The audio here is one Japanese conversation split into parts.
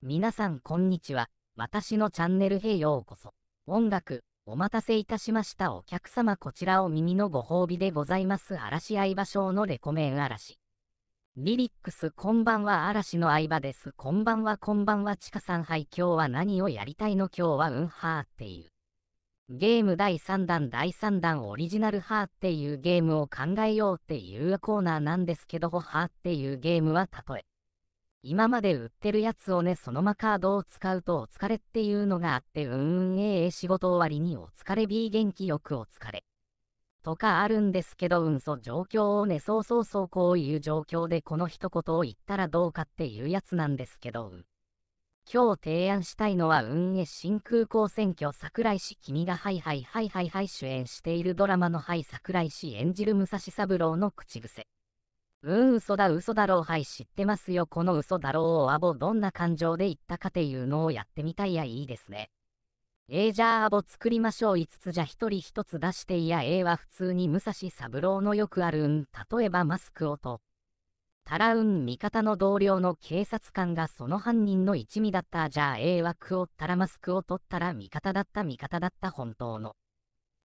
皆さんこんにちは。私のチャンネルへようこそ。音楽、お待たせいたしましたお客様こちらお耳のご褒美でございます。嵐相場賞のレコメン嵐。リリックスこんばんは嵐の相場です。こんばんはこんばんはちかさんはい今日は何をやりたいの今日はうんはーっていう。ゲーム第3弾第3弾オリジナルはーっていうゲームを考えようっていうコーナーなんですけどはーっていうゲームは例え。今まで売ってるやつをね、そのまカードを使うとお疲れっていうのがあって、うーん、ええ仕事終わりにお疲れ B 元気よくお疲れ。とかあるんですけど、うん、そう状況をね、そうそうそうこういう状況でこの一言を言ったらどうかっていうやつなんですけど、うん、今日提案したいのは、運営新空港選挙桜井氏君がはいはいはいはいはい主演しているドラマのはい桜井氏演じる武蔵三郎の口癖。うん、嘘だ嘘だろうはい知ってますよこの嘘だろうをアボどんな感情で言ったかっていうのをやってみたいやいいですね。えー、じゃあアボ作りましょう5つじゃ1人1つ出していやえは普通に武蔵三郎のよくあるん例えばマスクをと。たらうん味方の同僚の警察官がその犯人の一味だったじゃあえー、は食おったらマスクを取ったら味方だった味方だった本当の。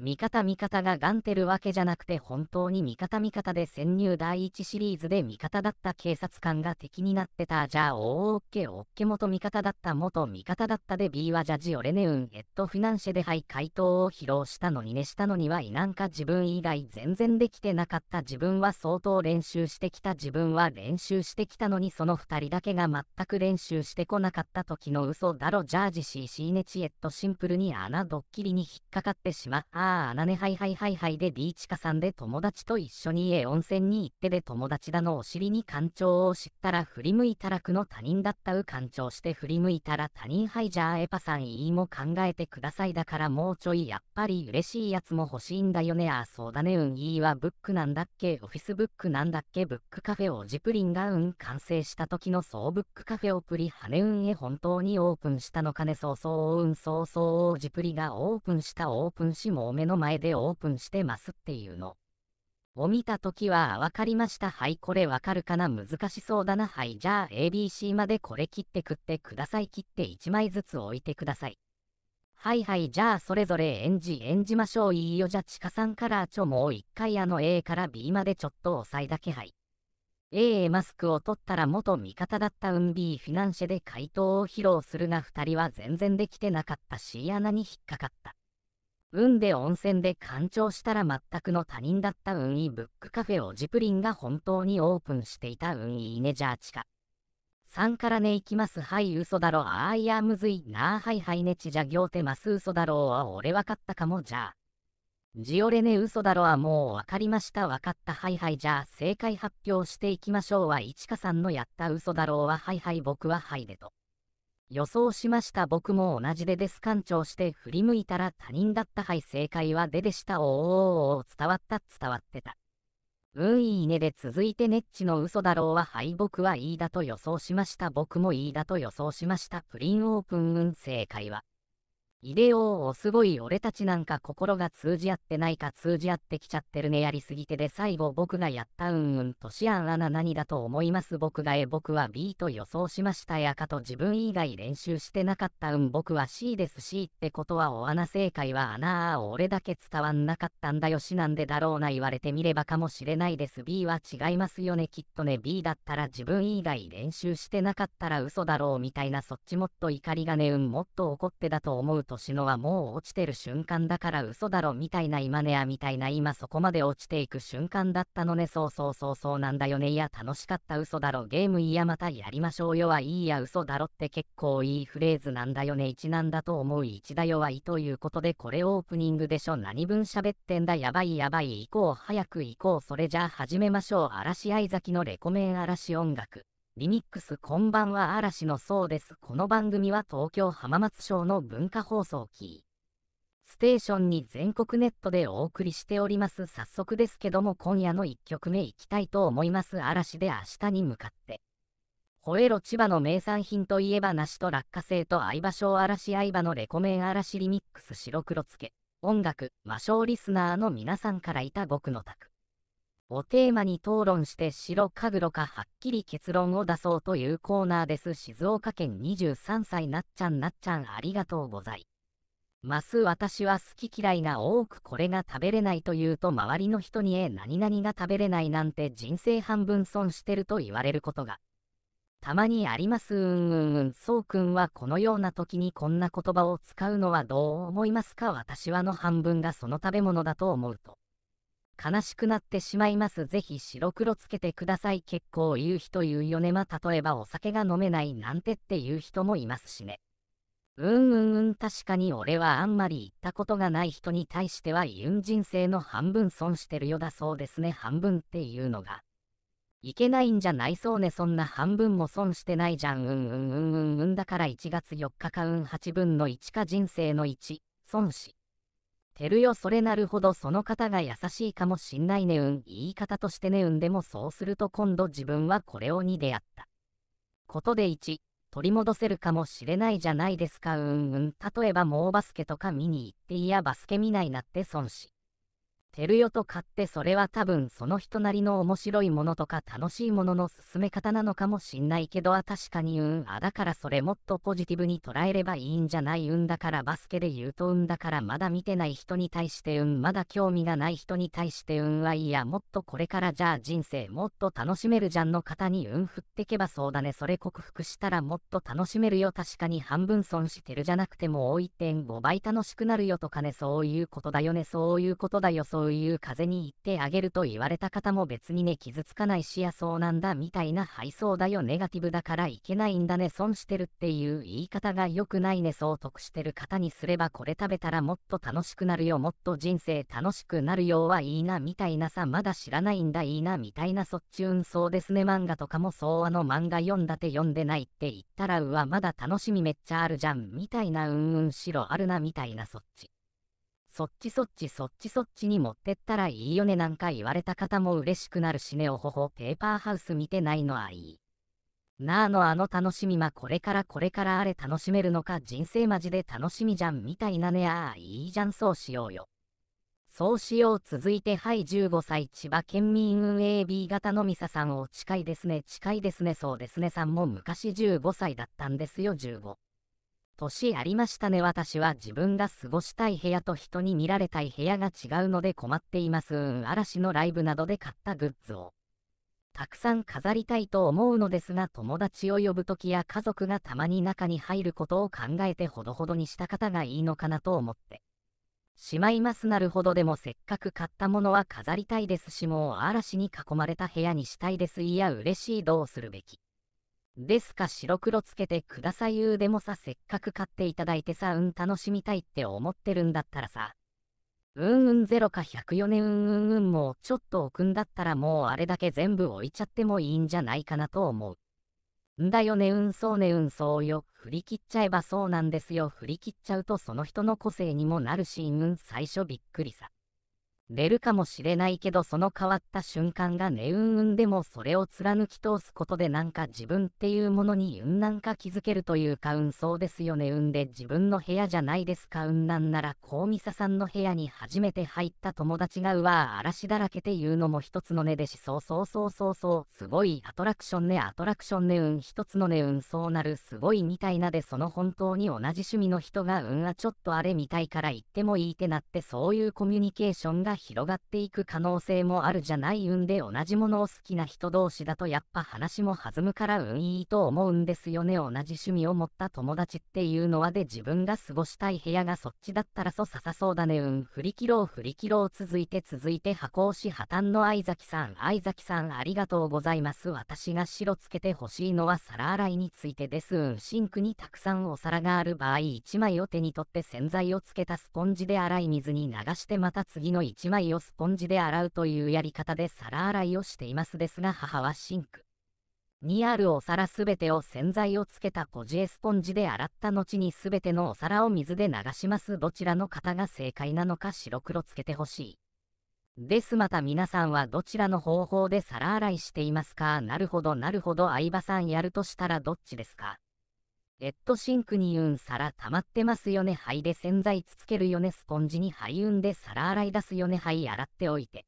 味方味方がガンテるわけじゃなくて本当に味方味方で潜入第1シリーズで味方だった警察官が敵になってたじゃあおッケーオッケー元味方だった元味方だったで B はジャジオレネウンエットフィナンシェではい回答を披露したのにねしたのにはいなんか自分以外全然できてなかった自分は相当練習してきた自分は練習してきたのにその2人だけが全く練習してこなかった時の嘘だろジャージ CC ネチエットシンプルに穴ドッキリに引っかかってしまったああ、なねはいはいはいはいで D チカさんで友達と一緒に家温泉に行ってで友達だのお尻に干潮を知ったら振り向いたらくの他人だったう干潮して振り向いたら他人はいじゃあエパさんいいも考えてくださいだからもうちょいやっぱり嬉しいやつも欲しいんだよねああそうだねうんいいはブックなんだっけオフィスブックなんだっけブックカフェをジプリンがうん完成した時のそうブックカフェをプリ羽根うんへ本当にオープンしたのかねそうそううんそうそうジプリがオープンしたオープンしもう目の前でオープンしてますっていうの。を見た時は、わかりました。はい、これわかるかな難しそうだな。はい、じゃあ ABC までこれ切って食ってください。切って1枚ずつ置いてください。はいはい、じゃあそれぞれ演じ演じましょう。いいよ。じゃあかさんからちょもう一回あの A から B までちょっと抑さえだけはい。A マスクを取ったら元味方だったウン B フィナンシェで回答を披露するが2人は全然できてなかった C 穴に引っかかった。運で温泉で干潮したら全くの他人だった運いブックカフェをジプリンが本当にオープンしていた運いネジャーチカ。3からね行きますはい嘘だろあーいやむずいなあはいはいねちじゃ行てます嘘だろは俺わかったかもじゃあ。ジオレね嘘だろはもうわかりましたわかったはいはいじゃあ正解発表していきましょうはいちかさんのやった嘘だろうははいはい僕ははいでと。予想しました僕も同じでです艦長して振り向いたら他人だったはい正解はででしたおーおーおー伝わった伝わってた。うんいいねで続いてネッチの嘘だろうははい僕はいいだと予想しました僕もいいだと予想しましたプリンオープンうん正解は。イデよーすごい俺たちなんか心が通じ合ってないか通じ合ってきちゃってるねやりすぎてで最後僕がやったうんうんとシアンアナ何だと思います僕が A 僕は B と予想しましたやかと自分以外練習してなかったうん僕は C です C ってことはお穴正解はアナー俺だけ伝わんなかったんだよしなんでだろうな言われてみればかもしれないです B は違いますよねきっとね B だったら自分以外練習してなかったら嘘だろうみたいなそっちもっと怒りがねうんもっと怒ってだと思うと年のはもう落ちてる瞬間だから嘘だろみたいな今ねやみたいな今そこまで落ちていく瞬間だったのねそうそうそうそうなんだよねいや楽しかった嘘だろゲームいやまたやりましょうよはいいや嘘だろって結構いいフレーズなんだよね1なんだと思う1だよはいということでこれオープニングでしょ何分喋ってんだやばいやばい行こう早く行こうそれじゃあ始めましょう嵐愛咲のレコメン嵐音楽リミックスこんばんは嵐のそうです。この番組は東京浜松町の文化放送キー。ステーションに全国ネットでお送りしております。早速ですけども今夜の1曲目いきたいと思います。嵐で明日に向かって。ほえろ千葉の名産品といえば梨と落花生と相場小嵐相場のレコメン嵐リミックス白黒つけ。音楽、魔性リスナーの皆さんからいた僕の宅。をテーマに討論して白か黒かはっきり結論を出そうというコーナーです静岡県23歳なっちゃんなっちゃんありがとうございます私は好き嫌いが多くこれが食べれないというと周りの人にえ何々が食べれないなんて人生半分損してると言われることがたまにありますうんうんうんそうくんはこのような時にこんな言葉を使うのはどう思いますか私はの半分がその食べ物だと思うと悲しくなってしまいます。ぜひ白黒つけてください。結構言う人言うよね。まあ、例えばお酒が飲めないなんてっていう人もいますしね。うんうんうん確かに俺はあんまり言ったことがない人に対してはユン人生の半分損してるよだそうですね半分っていうのがいけないんじゃないそうねそんな半分も損してないじゃんうんうんうんうんうんだから1月4日かうん8分の1か人生の1損してるよそれなるほどその方が優しいかもしんないねうん言い方としてねうんでもそうすると今度自分はこれをにで会った。ことで1取り戻せるかもしれないじゃないですかうんうん例えばもうバスケとか見に行っていやバスケ見ないなって損しテルヨと買ってそれは多分その人なりの面白いものとか楽しいものの進め方なのかもしんないけどあ確かにうんあだからそれもっとポジティブに捉えればいいんじゃないうんだからバスケで言うとうんだからまだ見てない人に対してうんまだ興味がない人に対してうんはいやもっとこれからじゃあ人生もっと楽しめるじゃんの方にうん振ってけばそうだねそれ克服したらもっと楽しめるよ確かに半分損してるじゃなくても多い点5倍楽しくなるよとかねそういうことだよねそういうことだよそう ういう風に言ってあげると言われた方も別にね傷つかないしやそうなんだみたいな配送だよネガティブだからいけないんだね損してるっていう言い方が良くないねそう得してる方にすればこれ食べたらもっと楽しくなるよもっと人生楽しくなるようはいいなみたいなさまだ知らないんだいいなみたいなそっちうんそうですね漫画とかもそうあの漫画読んだて読んでないって言ったらうわまだ楽しみめっちゃあるじゃんみたいなうんうん白あるなみたいなそっちそっちそっちそっちそっちに持ってったらいいよねなんか言われた方も嬉しくなるしねおほほペーパーハウス見てないのはいい。なあのあの楽しみまこれからこれからあれ楽しめるのか人生マジで楽しみじゃんみたいなねああいいじゃんそうしようよ。そうしよう続いてはい15歳千葉県民運営 B 型のミサさんを近いですね近いですねそうですねさんも昔15歳だったんですよ15。年ありましたね私は自分が過ごしたい部屋と人に見られたい部屋が違うので困っていますうん嵐のライブなどで買ったグッズをたくさん飾りたいと思うのですが友達を呼ぶ時や家族がたまに中に入ることを考えてほどほどにした方がいいのかなと思ってしまいますなるほどでもせっかく買ったものは飾りたいですしもう嵐に囲まれた部屋にしたいですいや嬉しいどうするべきですか白黒つけてください言うでもさせっかく買っていただいてさうん楽しみたいって思ってるんだったらさうんうんゼロか104年うんうんうんもうちょっと置くんだったらもうあれだけ全部置いちゃってもいいんじゃないかなと思う。んだよねうんそうねうんそうよ振り切っちゃえばそうなんですよ振り切っちゃうとその人の個性にもなるしうん最初びっくりさ。出るかもしれないけどその変わった瞬間がねうんうんでもそれを貫き通すことでなんか自分っていうものにうんなんか気づけるというかうんそうですよねうんで自分の部屋じゃないですかうんなんならこうみささんの部屋に初めて入った友達がうわあ嵐だらけていうのも一つのねでしそうそうそうそうそうすごいアトラクションねアトラクションねうん一つのねうんそうなるすごいみたいなでその本当に同じ趣味の人がうんあちょっとあれみたいから言ってもいいってなってそういうコミュニケーションがが広がっていく可能性もあるじゃない運で同じものを好きな人同士だとやっぱ話も弾むから運いいと思うんですよね同じ趣味を持った友達っていうのはで自分が過ごしたい部屋がそっちだったらそささそうだね運振り切ろう振り切ろう続いて続いて箱押し破綻の相崎さん相崎さんありがとうございます私が白つけてほしいのは皿洗いについてです運シンクにたくさんお皿がある場合1枚を手に取って洗剤をつけたスポンジで洗い水に流してまた次の1 1枚をスポンジで洗うというやり方で皿洗いをしていますですが母はシンクにあるお皿すべてを洗剤をつけたこじえスポンジで洗った後にすべてのお皿を水で流しますどちらの方が正解なのか白黒つけてほしいですまた皆さんはどちらの方法で皿洗いしていますかなるほどなるほど相葉さんやるとしたらどっちですかレッドシンクにうん皿溜まってますよね灰で洗剤つつけるよねスポンジに灰うんで皿洗い出すよね灰洗っておいて。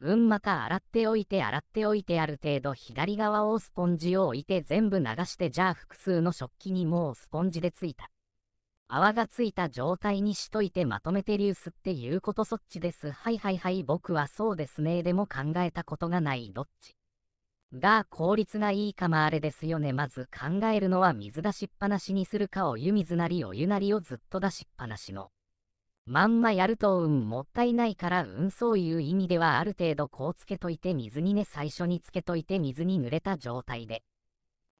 うんまた洗っておいて洗っておいてある程度左側をスポンジを置いて全部流してじゃあ複数の食器にもうスポンジでついた。泡がついた状態にしといてまとめてリュースっていうことそっちです。はいはいはい僕はそうですねでも考えたことがないどっち。が効率がいいかまあれですよねまず考えるのは水出しっぱなしにするかお湯水なりお湯なりをずっと出しっぱなしのまんまやるとうんもったいないからうんそういう意味ではある程度こうつけといて水にね最初につけといて水に濡れた状態で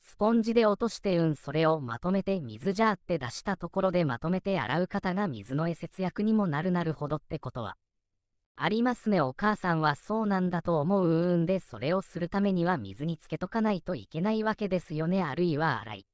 スポンジで落としてうんそれをまとめて水じゃーって出したところでまとめて洗う方が水の絵節約にもなるなるほどってことはありますねお母さんはそうなんだと思ううんでそれをするためには水につけとかないといけないわけですよねあるいは洗い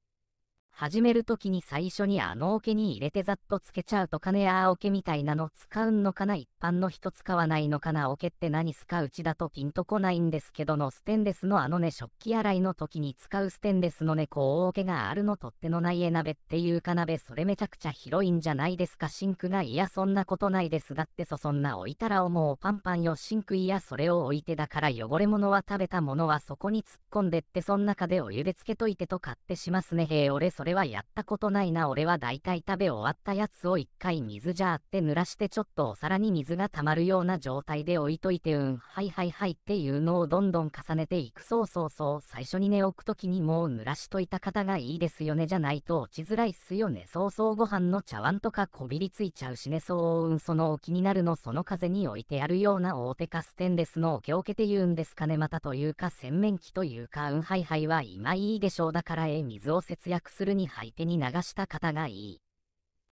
始めるときに最初にあの桶に入れてざっとつけちゃうとかねあー桶みたいなの使うんのかな一般の人使わないのかな桶って何すかうちだとピンとこないんですけどのステンレスのあのね食器洗いの時に使うステンレスのねこう桶があるのとってのないえ鍋っていうか鍋それめちゃくちゃ広いんじゃないですかシンクがいやそんなことないですだってそそんな置いたらもうパンパンよシンクいやそれを置いてだから汚れ物は食べたものはそこに突っ込んでってそん中でお湯でつけといてと買ってしますねへえ俺それはやったことないな俺はだいたい食べ終わったやつを一回水じゃあって濡らしてちょっとお皿に水が溜まるような状態で置いといてうんはいはいはいっていうのをどんどん重ねていくそうそうそう最初に寝置く時にもう濡らしといた方がいいですよねじゃないと落ちづらいっすよねそうそうご飯の茶碗とかこびりついちゃうしねそううんそのお気になるのその風に置いてあるような大手かステンレスの桶けて言うんですかねまたというか洗面器というかうんはいはいは今いいでしょうだからえ水を節約するルに履いてに流した方がいい。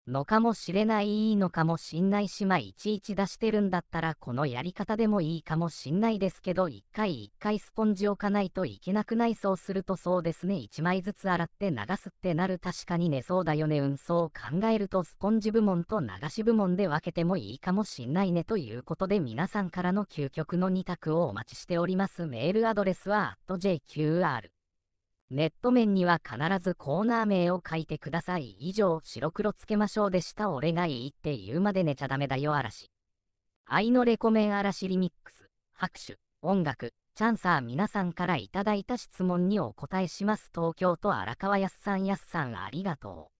のかもしれないいいのかもしんないしまいちいち出してるんだったらこのやり方でもいいかもしんないですけど一回一回スポンジ置かないといけなくないそうするとそうですね一枚ずつ洗って流すってなる確かにねそうだよねうんそう考えるとスポンジ部門と流し部門で分けてもいいかもしんないねということで皆さんからの究極の2択をお待ちしておりますメールアドレスは @jqr ネット面には必ずコーナー名を書いてください。以上、白黒つけましょうでした。俺がいいって言うまで寝ちゃダメだよ、嵐。愛のレコメン嵐リミックス。拍手、音楽、チャンサー皆さんからいただいた質問にお答えします。東京都荒川安さん安さんありがと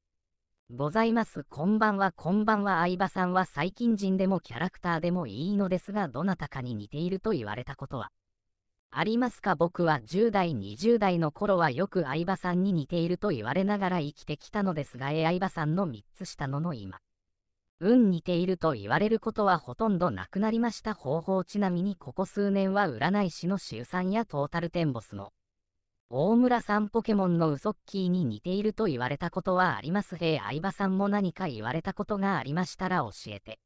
う。ございます。こんばんは、こんばんは。相葉さんは最近人でもキャラクターでもいいのですが、どなたかに似ていると言われたことはありますか僕は10代20代の頃はよく相葉さんに似ていると言われながら生きてきたのですがえ相葉さんの3つ下のの今。うん似ていると言われることはほとんどなくなりました方法ちなみにここ数年は占い師の周さんやトータルテンボスの大村さんポケモンのウソッキーに似ていると言われたことはありますへえ相葉さんも何か言われたことがありましたら教えて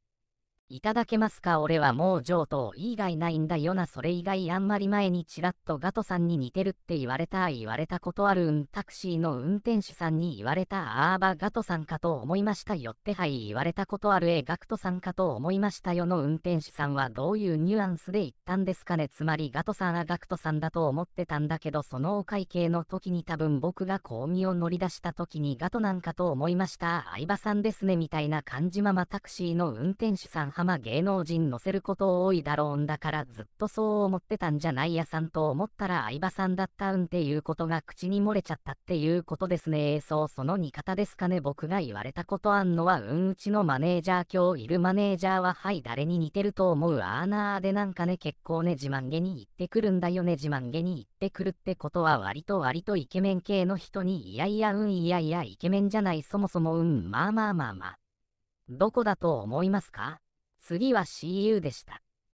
いただけますか俺はもう上等以外ないんだよなそれ以外あんまり前にちらっとガトさんに似てるって言われた言われたことあるんタクシーの運転手さんに言われたあーばガトさんかと思いましたよってはい言われたことあるえガクトさんかと思いましたよの運転手さんはどういうニュアンスで言ったんですかねつまりガトさんはガクトさんだと思ってたんだけどそのお会計の時に多分僕が香味を乗り出した時にガトなんかと思いました相葉さんですねみたいな感じままタクシーの運転手さん浜芸能人乗せること多いだろうんだからずっとそう思ってたんじゃないやさんと思ったら相葉さんだったんっていうことが口に漏れちゃったっていうことですね。そうその2方ですかね僕が言われたことあんのはうんうちのマネージャー今日いるマネージャーははい誰に似てると思うあーなーでなんかね結構ね自慢げに言ってくるんだよね自慢げに言ってくるってことは割と割とイケメン系の人にいやいやうんいやいやイケメンじゃないそもそもうんまあまあまあまあどこだと思いますか次は CU でした。